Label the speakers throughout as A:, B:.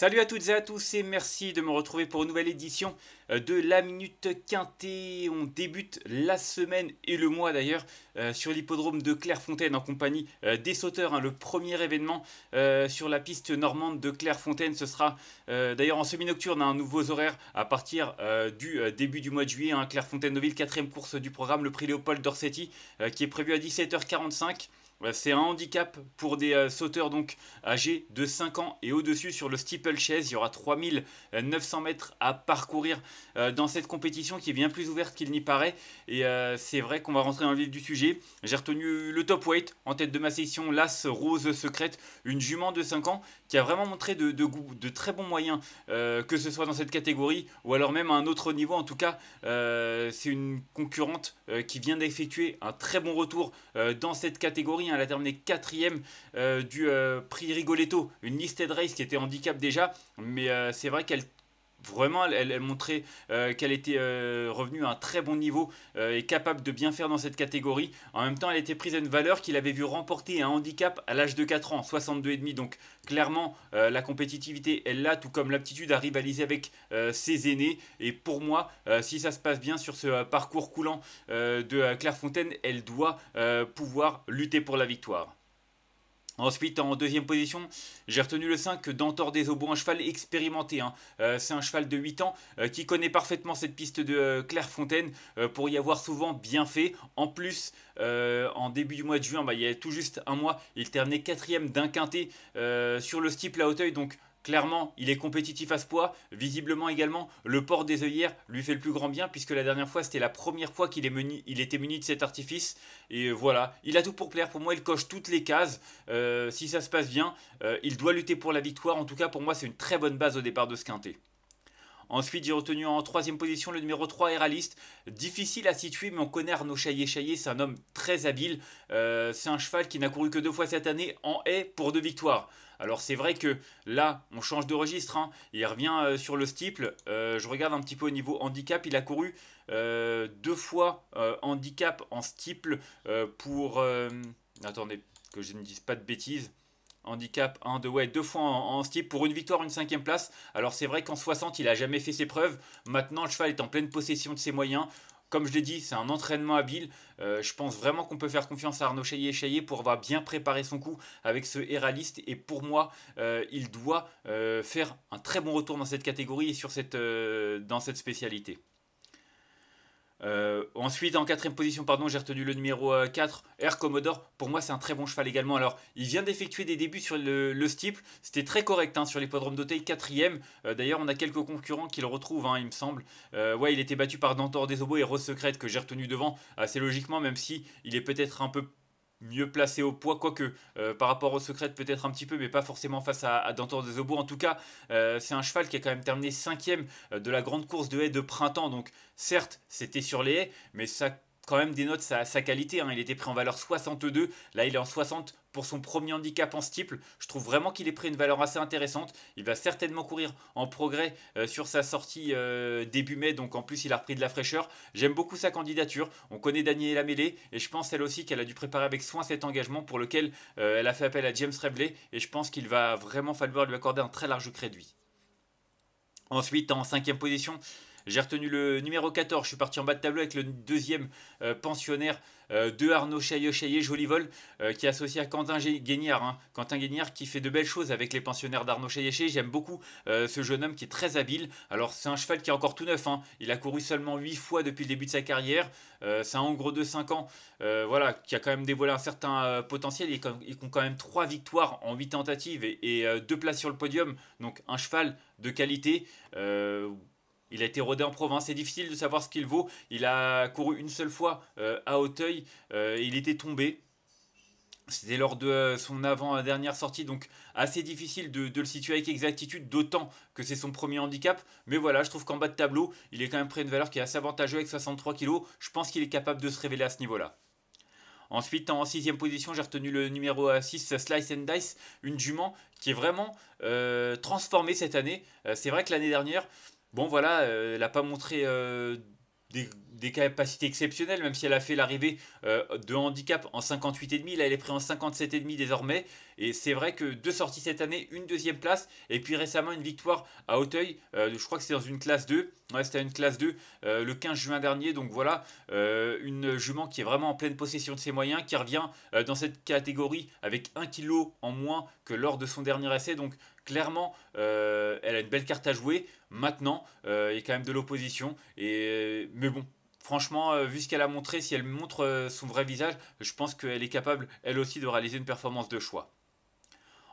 A: Salut à toutes et à tous et merci de me retrouver pour une nouvelle édition euh, de la Minute Quintée. On débute la semaine et le mois d'ailleurs euh, sur l'hippodrome de Clairefontaine en compagnie euh, des sauteurs. Hein, le premier événement sur la piste normande de Clairefontaine, ce sera d'ailleurs en semi-nocturne, hein, un nouveau horaire à partir du début du mois de juillet. Hein, Clairefontaine-Noville, quatrième course du programme, le prix Léopold d'Orsetti qui est prévu à 17h45. Euh, c'est un handicap pour des euh, sauteurs donc âgés de 5 ans et au-dessus sur le steeple chase. Il y aura 3900 mètres à parcourir euh, dans cette compétition qui est bien plus ouverte qu'il n'y paraît. Et c'est vrai qu'on va rentrer dans le vif du sujet. J'ai retenu le top weight en tête de ma section, l'As Rose Secrète, une jument de 5 ans qui a vraiment montré de, de, goût, de très bons moyens, que ce soit dans cette catégorie ou alors même à un autre niveau. En tout cas, c'est une concurrente qui vient d'effectuer un très bon retour dans cette catégorie Hein, elle a terminé quatrième euh, du euh, Prix Rigoletto, une listed race qui était handicap déjà. Mais euh, c'est vrai qu'elle Vraiment, elle, montrait euh, qu'elle était euh, revenue à un très bon niveau euh, et capable de bien faire dans cette catégorie. En même temps, elle était prise à une valeur qu'il avait vu remporter un handicap à l'âge de 4 ans, demi. Donc clairement, la compétitivité, elle l'a, tout comme l'aptitude à rivaliser avec ses aînés. Et pour moi, si ça se passe bien sur ce parcours coulant de Clairefontaine, elle doit pouvoir lutter pour la victoire. Ensuite, en deuxième position, j'ai retenu le 5 d'Antor des Obos, un cheval expérimenté. Hein. Euh, c'est un cheval de 8 ans euh, qui connaît parfaitement cette piste de euh, Clairefontaine pour y avoir souvent bien fait. En plus, en début du mois de juin, bah, il y a tout juste un mois, il terminait quatrième d'un quintet sur le steep à Hauteuil. Clairement, il est compétitif à ce poids. Visiblement également, le port des œillères lui fait le plus grand bien puisque la dernière fois, c'était la première fois qu'il était muni de cet artifice. Et voilà, il a tout pour plaire. Pour moi, il coche toutes les cases. Euh, si ça se passe bien, euh, il doit lutter pour la victoire. En tout cas, pour moi, c'est une très bonne base au départ de ce quintet. Ensuite, j'ai retenu en troisième position le numéro 3 Héraliste. Difficile à situer, mais on connaît Arnaud Chaillé-Chaillé. c'est un homme très habile. Euh, c'est un cheval qui n'a couru que deux fois cette année en haie pour deux victoires. Alors c'est vrai que là, on change de registre. Hein. Il revient euh, sur le steeple. Euh, je regarde un petit peu au niveau handicap. Il a couru deux fois handicap en steeple pour... attendez, que je ne dise pas de bêtises handicap 1 hein, de ouais, deux fois en, steep pour une victoire, une cinquième place. Alors c'est vrai qu'en 60, il a jamais fait ses preuves. Maintenant, le cheval est en pleine possession de ses moyens. Comme je l'ai dit, c'est un entraînement habile. Euh, je pense vraiment qu'on peut faire confiance à Arnaud et Cheyé pour avoir bien préparé son coup avec ce héraliste. Et pour moi, euh, il doit euh, faire un très bon retour dans cette catégorie et sur cette, dans cette spécialité. Euh, ensuite, en quatrième position, pardon, j'ai retenu le numéro 4, euh, Air Commodore. Pour moi, c'est un très bon cheval également. Alors, il vient d'effectuer des débuts sur le, le C'était très correct hein, sur l'hippodrome d'Auteuil, quatrième. Euh, d'ailleurs, on a quelques concurrents qui le retrouvent, hein, il me semble. ouais, il était battu par Dantor Obos et Rose Secrète que j'ai retenu devant assez logiquement, même si il est peut-être un peu mieux placé au poids, quoique euh, par rapport au secret peut-être un petit peu, mais pas forcément face à, Danton Dantor des Obos. En tout cas, euh, c'est un cheval qui a quand même terminé 5 cinquième euh, de la grande course de haies de printemps. Donc certes, c'était sur les haies, mais ça quand même dénote sa, qualité. Hein. Il était pris en valeur 62, là il est en 60 pour son premier handicap en steeple. Je trouve vraiment qu'il est pris une valeur assez intéressante. Il va certainement courir en progrès euh, sur sa sortie euh, début mai, donc en plus il a repris de la fraîcheur. J'aime beaucoup sa candidature. On connaît Daniela Mêlée et je pense elle aussi qu'elle a dû préparer avec soin cet engagement pour lequel euh, elle a fait appel à James Rebley et je pense qu'il va vraiment falloir lui accorder un très large crédit. Ensuite, en cinquième position, j'ai retenu le numéro 14. Je suis parti en bas de tableau avec le deuxième pensionnaire euh, deux de Arnaud Chaillot-Chaillet, joli vol, euh, qui est associé à Quentin Guignard. Hein. Quentin Guignard qui fait de belles choses avec les pensionnaires d'Arnaud chaillot J'aime beaucoup euh, ce jeune homme qui est très habile. Alors, c'est un cheval qui est encore tout neuf. Hein. Il a couru seulement 8 fois depuis le début de sa carrière. c'est un gros de 5 ans, voilà, qui a quand même dévoilé un certain potentiel ils ont quand même 3 victoires en 8 tentatives et, et 2 places sur le podium. Donc, un cheval de qualité. Il a été rodé en province, c'est difficile de savoir ce qu'il vaut. Il a couru une seule fois euh, à Hauteuil, euh, il était tombé. C'était lors de euh, son avant-dernière sortie, donc assez difficile de, le situer avec exactitude, d'autant que c'est son premier handicap. Mais voilà, je trouve qu'en bas de tableau, il est quand même près une valeur qui est assez avantageuse avec 63 kg. Je pense qu'il est capable de se révéler à ce niveau-là. Ensuite, en sixième position, j'ai retenu le numéro 6, Slice and Dice, une jument qui est vraiment transformée cette année. c'est vrai que l'année dernière, bon voilà, euh, elle n'a pas montré euh, des, capacités exceptionnelles, même si elle a fait l'arrivée euh, de handicap en 58,5. Là, elle est prise en 57,5 désormais. Et c'est vrai que deux sorties cette année, une deuxième place, et puis récemment une victoire à Hauteuil. je crois que c'est dans une classe 2. Ouais, c'était une classe 2 le 15 juin dernier. Donc voilà, une jument qui est vraiment en pleine possession de ses moyens, qui revient dans cette catégorie avec 1 kg en moins que lors de son dernier essai. Donc clairement, euh, elle a une belle carte à jouer. Maintenant, euh, il y a quand même de l'opposition. Et euh, mais bon, franchement, euh, vu ce qu'elle a montré, si elle montre son vrai visage, je pense qu'elle est capable, elle aussi, de réaliser une performance de choix.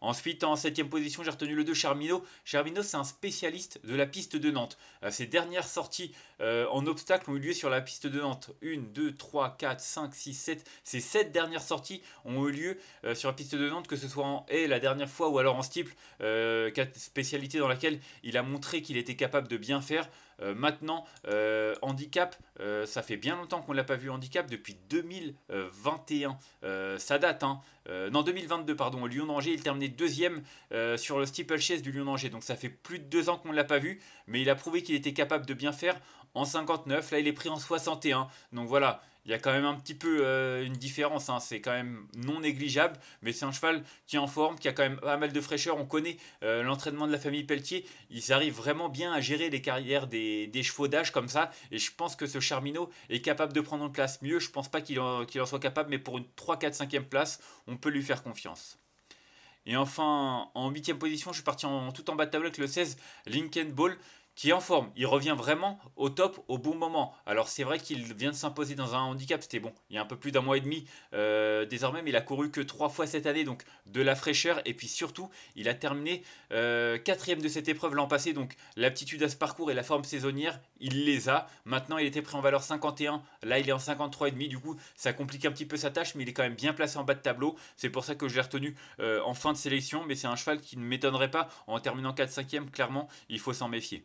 A: Ensuite, en septième position, j'ai retenu le 2 Charmino. Charmino, c'est un spécialiste de la piste de Nantes. Ses dernières sorties euh, en obstacle ont eu lieu sur la piste de Nantes. 1, 2, 3, 4, 5, 6, 7. Ces 7 dernières sorties ont eu lieu euh, sur la piste de Nantes, que ce soit en haie la dernière fois ou alors en steeple, euh, spécialité dans laquelle il a montré qu'il était capable de bien faire. Euh, maintenant, handicap, ça fait bien longtemps qu'on ne l'a pas vu handicap, depuis 2021. ça date, hein. non, 2022, pardon. Au Lyon d'Angers, il terminait deuxième sur le steeple chase du Lyon d'Angers. Donc ça fait plus de deux ans qu'on ne l'a pas vu, mais il a prouvé qu'il était capable de bien faire en 59, là il est pris en 61. Donc voilà, il y a quand même un petit peu euh, une différence, hein. c'est quand même non négligeable, mais c'est un cheval qui est en forme, qui a quand même pas mal de fraîcheur, on connaît euh, l'entraînement de la famille Pelletier, ils arrivent vraiment bien à gérer les carrières des, chevaudages chevaux d'âge comme ça, et je pense que ce Charmino est capable de prendre en place mieux, je pense pas qu'il en, soit capable, mais pour une 3, 4, 5e place, on peut lui faire confiance. Et enfin, en 8 position, je suis parti en, tout en bas de tableau avec le 16, Lincoln Ball qui est en forme. Il revient vraiment au top au bon moment. Alors c'est vrai qu'il vient de s'imposer dans un handicap, c'était bon, il y a un peu plus d'un mois et demi euh, désormais, mais il a couru que trois fois cette année, donc de la fraîcheur. Et puis surtout, il a terminé euh, quatrième de cette épreuve l'an passé, donc l'aptitude à ce parcours et la forme saisonnière, il les a. Maintenant, il était pris en valeur 51, là il est en 53,5, du coup ça complique un petit peu sa tâche, mais il est quand même bien placé en bas de tableau. C'est pour ça que je l'ai retenu euh, en fin de sélection, mais c'est un cheval qui ne m'étonnerait pas en terminant 4-5e, clairement, il faut s'en méfier.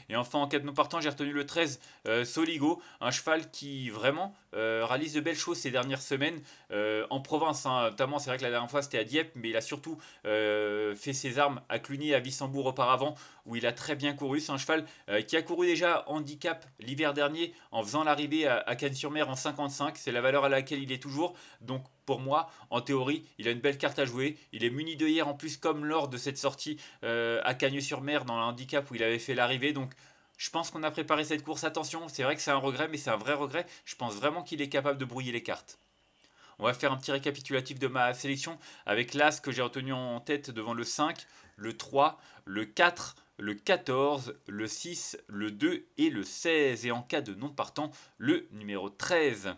A: Et enfin, en de non partant, j'ai retenu le 13, euh, Soligo, un cheval qui vraiment euh, réalise de belles choses ces dernières semaines euh, en province. Hein. notamment, c'est vrai que la dernière fois c'était à Dieppe, mais il a surtout fait ses armes à Cluny et à Vissembourg auparavant, où il a très bien couru. C'est un cheval qui a couru déjà handicap l'hiver dernier en faisant l'arrivée à, à sur mer en 55. C'est la valeur à laquelle il est toujours. Donc, pour moi, en théorie, il a une belle carte à jouer. Il est muni de hier en plus, comme lors de cette sortie à Cagnes-sur-Mer dans le handicap où il avait fait l'arrivée. Donc, je pense qu'on a préparé cette course. Attention, c'est vrai que c'est un regret, mais c'est un vrai regret. Je pense vraiment qu'il est capable de brouiller les cartes. On va faire un petit récapitulatif de ma sélection avec l'As que j'ai retenu en tête devant le 5, le 3, le 4, le 14, le 6, le 2 et le 16. Et en cas de non partant, le numéro 13.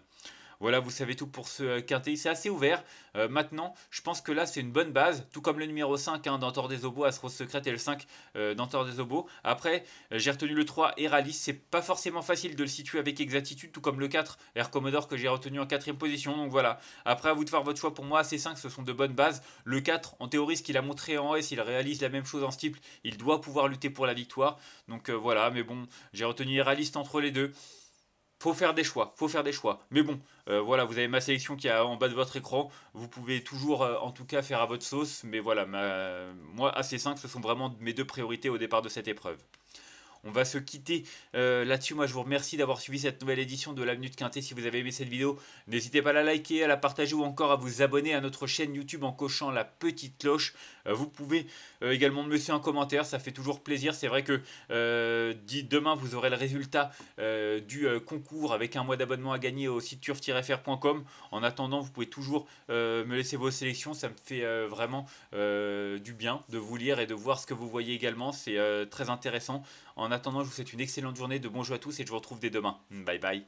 A: Voilà, vous savez tout pour ce euh, quintet. C'est assez ouvert. Euh, maintenant, je pense que là, c'est une bonne base, tout comme le numéro 5 hein, d'Entor des Obos, Astro Secret et le 5 euh, d'Entor des Obos. Après, j'ai retenu le 3, Eralis. C'est pas forcément facile de le situer avec exactitude, tout comme le 4, Air Commodore, que j'ai retenu en quatrième position. Donc voilà. Après, à vous de faire votre choix. Pour moi, ces 5, ce sont de bonnes bases. Le 4, en théorie, ce qu'il a montré en S, il réalise la même chose en stiple, Il doit pouvoir lutter pour la victoire. Donc voilà, mais bon, j'ai retenu Eralis entre les deux faut faire des choix, faut faire des choix. Mais bon, euh, voilà, vous avez ma sélection qui est en bas de votre écran. Vous pouvez toujours, euh, en tout cas, faire à votre sauce. Mais voilà, moi, assez simple, ce sont vraiment mes deux priorités au départ de cette épreuve. On va se quitter euh, là-dessus. Moi, je vous remercie d'avoir suivi cette nouvelle édition de la de Quintée. Si vous avez aimé cette vidéo, n'hésitez pas à la liker, à la partager ou encore à vous abonner à notre chaîne YouTube en cochant la petite cloche. Euh, vous pouvez euh, également me laisser un commentaire, ça fait toujours plaisir. C'est vrai que dit demain, vous aurez le résultat du concours avec un mois d'abonnement à gagner au site turf-fr.com. En attendant, vous pouvez toujours me laisser vos sélections, ça me fait vraiment du bien de vous lire et de voir ce que vous voyez également. C'est très intéressant. En attendant, je vous souhaite une excellente journée, de bons jeux à tous et je vous retrouve dès demain. Bye bye.